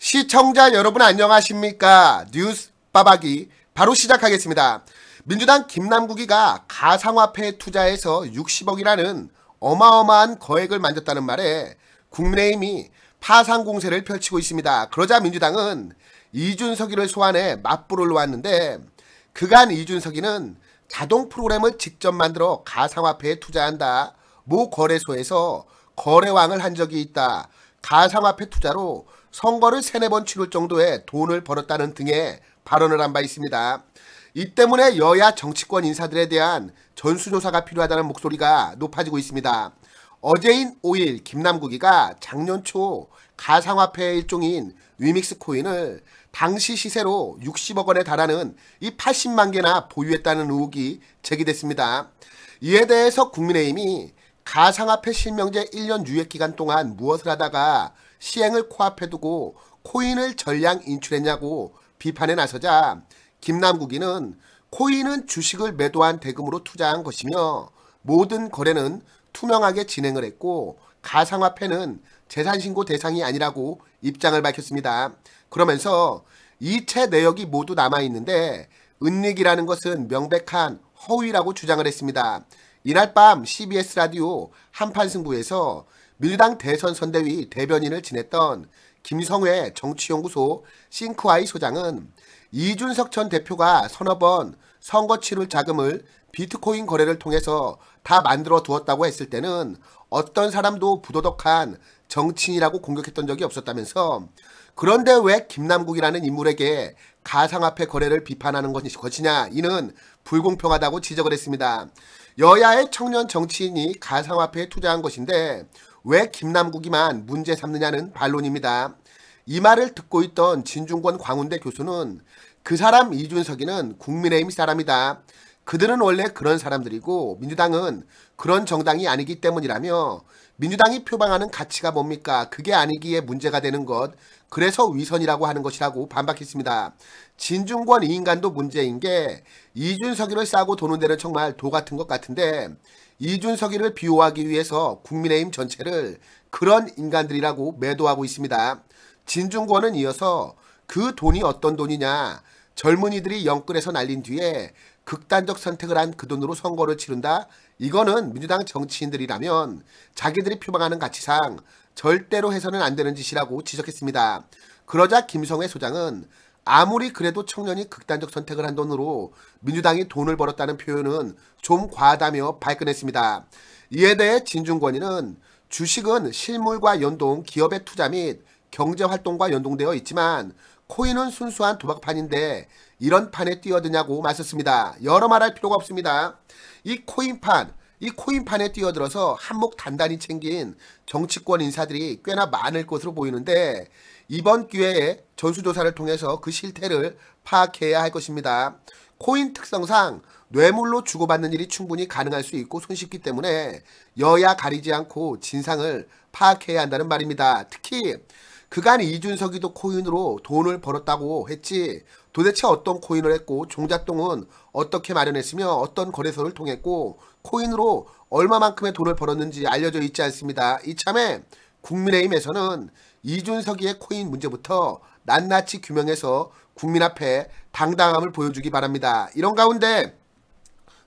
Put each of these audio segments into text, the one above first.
시청자 여러분 안녕하십니까? 뉴스 빠박이 바로 시작하겠습니다. 민주당 김남국이가 가상화폐 투자에서 60억이라는 어마어마한 거액을 만졌다는 말에 국민의힘이 파상 공세를 펼치고 있습니다. 그러자 민주당은 이준석이를 소환해 맞불을 놓았는데 그간 이준석이는 자동 프로그램을 직접 만들어 가상화폐에 투자한다. 모 거래소에서 거래왕을 한 적이 있다. 가상화폐 투자로 선거를 세네 번 치룰 정도의 돈을 벌었다는 등의 발언을 한 바 있습니다. 이 때문에 여야 정치권 인사들에 대한 전수조사가 필요하다는 목소리가 높아지고 있습니다. 어제인 5일 김남국이가 작년 초 가상화폐의 일종인 위믹스 코인을 당시 시세로 60억 원에 달하는 이 80만 개나 보유했다는 의혹이 제기됐습니다. 이에 대해서 국민의힘이 가상화폐 실명제 1년 유예 기간 동안 무엇을 하다가 시행을 코앞에 두고 코인을 전량 인출했냐고 비판에 나서자 김남국이는 코인은 주식을 매도한 대금으로 투자한 것이며 모든 거래는 투명하게 진행을 했고 가상화폐는 재산신고 대상이 아니라고 입장을 밝혔습니다. 그러면서 이체 내역이 모두 남아있는데 은닉이라는 것은 명백한 허위라고 주장을 했습니다. 이날 밤 CBS 라디오 한판승부에서 민주당 대선 선대위 대변인을 지냈던 김성회 정치연구소 싱크와이 소장은 이준석 전 대표가 서너 번 선거 치룰 자금을 비트코인 거래를 통해서 다 만들어 두었다고 했을 때는 어떤 사람도 부도덕한 정치인이라고 공격했던 적이 없었다면서 그런데 왜 김남국이라는 인물에게 가상화폐 거래를 비판하는 것이냐 이는 불공평하다고 지적을 했습니다. 여야의 청년 정치인이 가상화폐에 투자한 것인데 왜 김남국이만 문제 삼느냐는 반론입니다. 이 말을 듣고 있던 진중권 광운대 교수는 그 사람 이준석이는 국민의힘 사람이다. 그들은 원래 그런 사람들이고 민주당은 그런 정당이 아니기 때문이라며 민주당이 표방하는 가치가 뭡니까? 그게 아니기에 문제가 되는 것. 그래서 위선이라고 하는 것이라고 반박했습니다. 진중권 이 인간도 문제인 게 이준석이를 싸고 도는 데는 정말 도 같은 것 같은데 이준석이를 비호하기 위해서 국민의힘 전체를 그런 인간들이라고 매도하고 있습니다. 진중권은 이어서 그 돈이 어떤 돈이냐 젊은이들이 영끌에서 날린 뒤에 극단적 선택을 한 그 돈으로 선거를 치른다? 이거는 민주당 정치인들이라면 자기들이 표방하는 가치상 절대로 해서는 안 되는 짓이라고 지적했습니다. 그러자 김성회 소장은 아무리 그래도 청년이 극단적 선택을 한 돈으로 민주당이 돈을 벌었다는 표현은 좀 과하다며 발끈했습니다. 이에 대해 진중권위는 주식은 실물과 연동, 기업의 투자 및 경제활동과 연동되어 있지만 코인은 순수한 도박판인데 이런 판에 뛰어드냐고 맞섰습니다. 여러 말 할 필요가 없습니다. 이 코인판, 이 코인판에 뛰어들어서 한몫 단단히 챙긴 정치권 인사들이 꽤나 많을 것으로 보이는데 이번 기회에 전수조사를 통해서 그 실태를 파악해야 할 것입니다. 코인 특성상 뇌물로 주고받는 일이 충분히 가능할 수 있고 손쉽기 때문에 여야 가리지 않고 진상을 파악해야 한다는 말입니다. 특히 그간 이준석이도 코인으로 돈을 벌었다고 했지 도대체 어떤 코인을 했고 종잣돈은 어떻게 마련했으며 어떤 거래소를 통했고 코인으로 얼마만큼의 돈을 벌었는지 알려져 있지 않습니다. 이참에 국민의힘에서는 이준석이의 코인 문제부터 낱낱이 규명해서 국민 앞에 당당함을 보여주기 바랍니다. 이런 가운데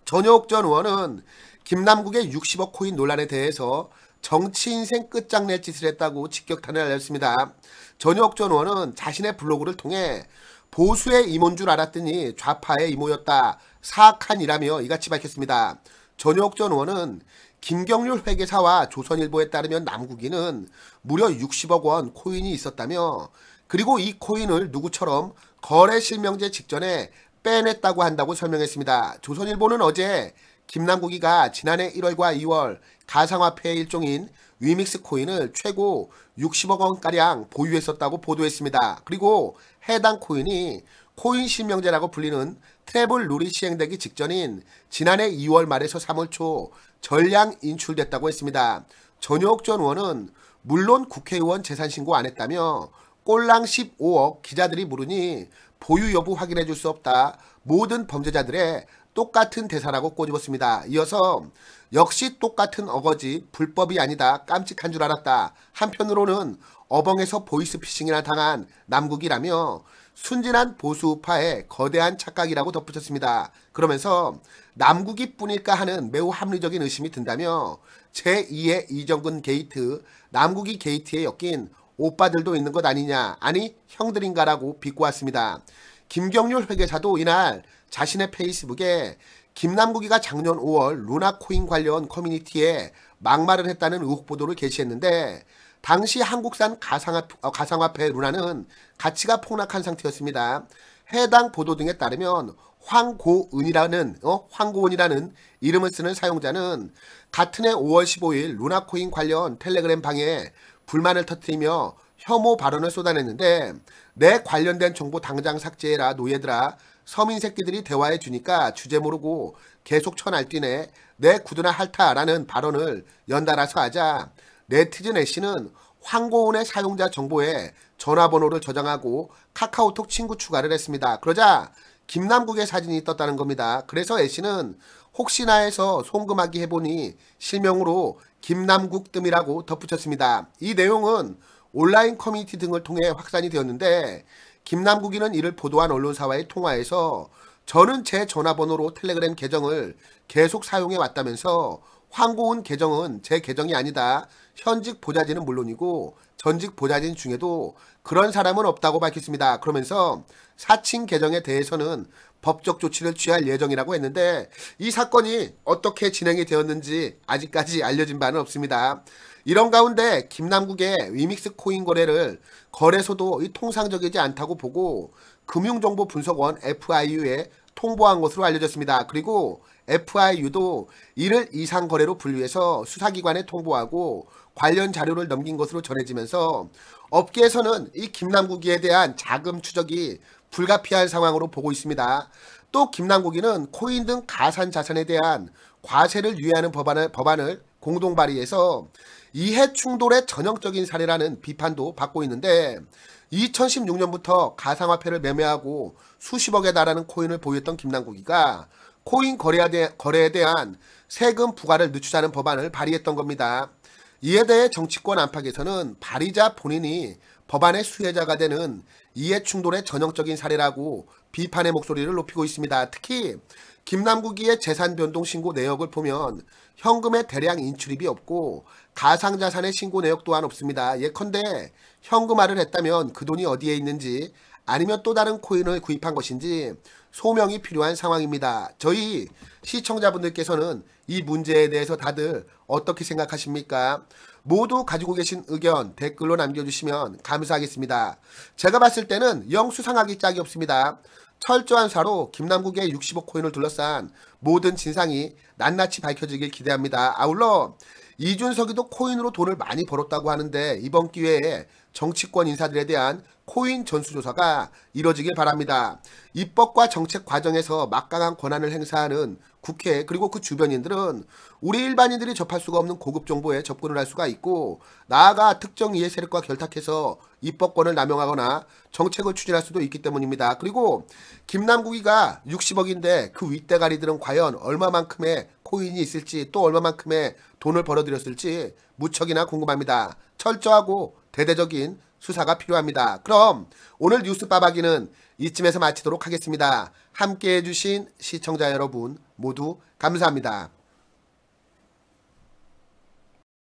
전효옥 전 의원은 김남국의 60억 코인 논란에 대해서 정치 인생 끝장낼 짓을 했다고 직격탄을 날렸습니다. 전효옥 전 의원은 자신의 블로그를 통해 보수의 임원 줄 알았더니 좌파의 이모였다. 사악한이라며 이같이 밝혔습니다. 전역전 의원은 김경률 회계사와 조선일보에 따르면 남국인은 무려 60억 원 코인이 있었다며 그리고 이 코인을 누구처럼 거래 실명제 직전에 빼냈다고 한다고 설명했습니다. 조선일보는 어제 김남국이가 지난해 1월과 2월 가상화폐의 일종인 위믹스 코인을 최고 60억 원가량 보유했었다고 보도했습니다. 그리고 해당 코인이 코인 실명제라고 불리는 트래블 룰이 시행되기 직전인 지난해 2월 말에서 3월 초 전량 인출됐다고 했습니다. 전효전 의원은 물론 국회의원 재산 신고 안 했다며 꼴랑 15억 기자들이 물으니 보유 여부 확인해 줄 수 없다. 모든 범죄자들의 똑같은 대사라고 꼬집었습니다. 이어서 역시 똑같은 어거지 불법이 아니다 깜찍한 줄 알았다. 한편으로는 어벙에서 보이스피싱이나 당한 남국이라며 순진한 보수파의 거대한 착각이라고 덧붙였습니다. 그러면서 남국이 뿐일까 하는 매우 합리적인 의심이 든다며 제2의 이정근 게이트, 남국이 게이트에 엮인 오빠들도 있는 것 아니냐, 아니 형들인가라고 비꼬았습니다. 김경률 회계사도 이날 자신의 페이스북에 김남국이가 작년 5월 루나코인 관련 커뮤니티에 막말을 했다는 의혹 보도를 게시했는데 당시 한국산 가상화, 어, 가상화폐 루나는 가치가 폭락한 상태였습니다. 해당 보도 등에 따르면 황고은이라는 어? 황고은이라는 이름을 쓰는 사용자는 같은 해 5월 15일 루나코인 관련 텔레그램 방에 불만을 터뜨리며 혐오 발언을 쏟아냈는데 내 관련된 정보 당장 삭제해라 노예들아 서민 새끼들이 대화해 주니까 주제 모르고 계속 쳐날뛰네내 구두나 핥아라는 발언을 연달아서 하자 네티즌 애씨는 황고은의 사용자 정보에 전화번호를 저장하고 카카오톡 친구 추가를 했습니다. 그러자 김남국의 사진이 떴다는 겁니다. 그래서 애씨는 혹시나 해서 송금하기 해보니 실명으로 김남국 뜸이라고 덧붙였습니다. 이 내용은 온라인 커뮤니티 등을 통해 확산이 되었는데 김남국이는 이를 보도한 언론사와의 통화에서 저는 제 전화번호로 텔레그램 계정을 계속 사용해 왔다면서 황고은 계정은 제 계정이 아니다. 현직 보좌진은 물론이고 전직 보좌진 중에도 그런 사람은 없다고 밝혔습니다. 그러면서 사칭 계정에 대해서는 법적 조치를 취할 예정이라고 했는데 이 사건이 어떻게 진행이 되었는지 아직까지 알려진 바는 없습니다. 이런 가운데 김남국의 위믹스 코인 거래를 거래소도 통상적이지 않다고 보고 금융정보분석원 FIU에 통보한 것으로 알려졌습니다. 그리고 FIU도 이를 이상 거래로 분류해서 수사기관에 통보하고 관련 자료를 넘긴 것으로 전해지면서 업계에서는 이 김남국이에 대한 자금 추적이 불가피한 상황으로 보고 있습니다. 또 김남국이는 코인 등 가산 자산에 대한 과세를 유예하는 법안을, 법안을 공동 발의에서 이해 충돌의 전형적인 사례라는 비판도 받고 있는데 2016년부터 가상화폐를 매매하고 수십억에 달하는 코인을 보유했던 김남국이가 코인 거래에, 대한 세금 부과를 늦추자는 법안을 발의했던 겁니다. 이에 대해 정치권 안팎에서는 발의자 본인이 법안의 수혜자가 되는 이해충돌의 전형적인 사례라고 비판의 목소리를 높이고 있습니다. 특히 김남국이의 재산 변동 신고 내역을 보면 현금의 대량 인출입이 없고 가상자산의 신고 내역 또한 없습니다. 예컨대 현금화를 했다면 그 돈이 어디에 있는지 아니면 또 다른 코인을 구입한 것인지 소명이 필요한 상황입니다. 저희 시청자분들께서는 이 문제에 대해서 다들 어떻게 생각하십니까? 모두 가지고 계신 의견 댓글로 남겨주시면 감사하겠습니다. 제가 봤을 때는 영 수상하기 짝이 없습니다. 철저한 사로 김남국의 65코인을 둘러싼 모든 진상이 낱낱이 밝혀지길 기대합니다. 아울러 이준석이도 코인으로 돈을 많이 벌었다고 하는데 이번 기회에 정치권 인사들에 대한 코인 전수조사가 이뤄지길 바랍니다. 입법과 정책 과정에서 막강한 권한을 행사하는 국회 그리고 그 주변인들은 우리 일반인들이 접할 수가 없는 고급 정보에 접근을 할 수가 있고 나아가 특정 이해 세력과 결탁해서 입법권을 남용하거나 정책을 추진할 수도 있기 때문입니다. 그리고 김남국이가 60억인데 그 윗대가리들은 과연 얼마만큼의 코인이 있을지 또 얼마만큼의 돈을 벌어들였을지 무척이나 궁금합니다. 철저하고 대대적인 수사가 필요합니다. 그럼 오늘 뉴스 빠박이는 이쯤에서 마치도록 하겠습니다. 함께해 주신 시청자 여러분 모두 감사합니다.